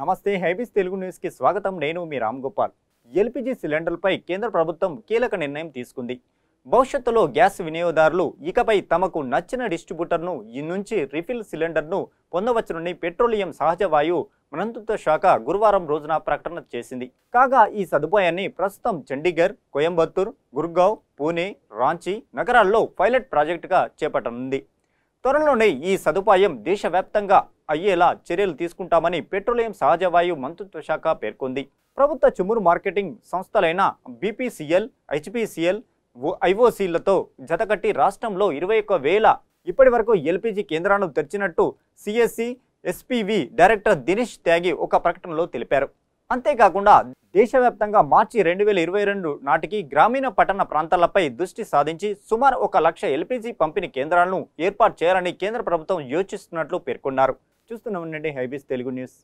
నమస్తే హైబీస్ తెలుగు న్యూస్కి స్వాగతం నేను మీ రామ్ గోపాల్ ఎల్పిజి సిలిండర్లపై కేంద్ర ప్రభుత్వం కీలక నిర్ణయం తీసుకుంది భవిష్యత్తులో గ్యాస్ వినియోగదారులు ఇకపై తమకు నచ్చిన డిస్ట్రిబ్యూటర్ను ఈ నుంచి రిఫిల్ సిలిండర్ను పొందవచ్చునని పెట్రోలియం సహజ వాయువు మనంతుత్వ శాఖ గురువారం రోజున ప్రకటన చేసింది కాగా ఈ సదుపాయాన్ని ప్రస్తుతం చండీగఢ్ కోయంబత్తూర్ గుర్గావ్ పూణే రాంచీ నగరాల్లో పైలట్ ప్రాజెక్టుగా చేపట్టనుంది త్వరలోనే ఈ సదుపాయం దేశవ్యాప్తంగా అయ్యేలా చర్యలు తీసుకుంటామని పెట్రోలియం సహజ వాయువు మంత్రిత్వ శాఖ పేర్కొంది ప్రభుత్వ చమురు మార్కెటింగ్ సంస్థలైన బీపీసీఎల్ హెచ్పీసీఎల్ ఐఓసీలతో జతకట్టి రాష్ట్రంలో ఇరవై ఒక్క వేల ఇప్పటి వరకు ఎల్పిజి కేంద్రాలను తెరిచినట్టు CSC SPV director Dinesh Tyagi ఒక ప్రకటనలో తెలిపారు అంతేకాకుండా దేశవ్యాప్తంగా మార్చి రెండు వేల ఇరవై రెండు నాటికి గ్రామీణ పట్టణ ప్రాంతాలపై దృష్టి సాధించి సుమారు ఒక లక్ష ఎల్పిజి పంపిణీ కేంద్రాలను ఏర్పాటు చేయాలని కేంద్ర ప్రభుత్వం యోచిస్తున్నట్లు పేర్కొన్నారు చూస్తున్నాం ఉండండి హైబీస్ తెలుగు న్యూస్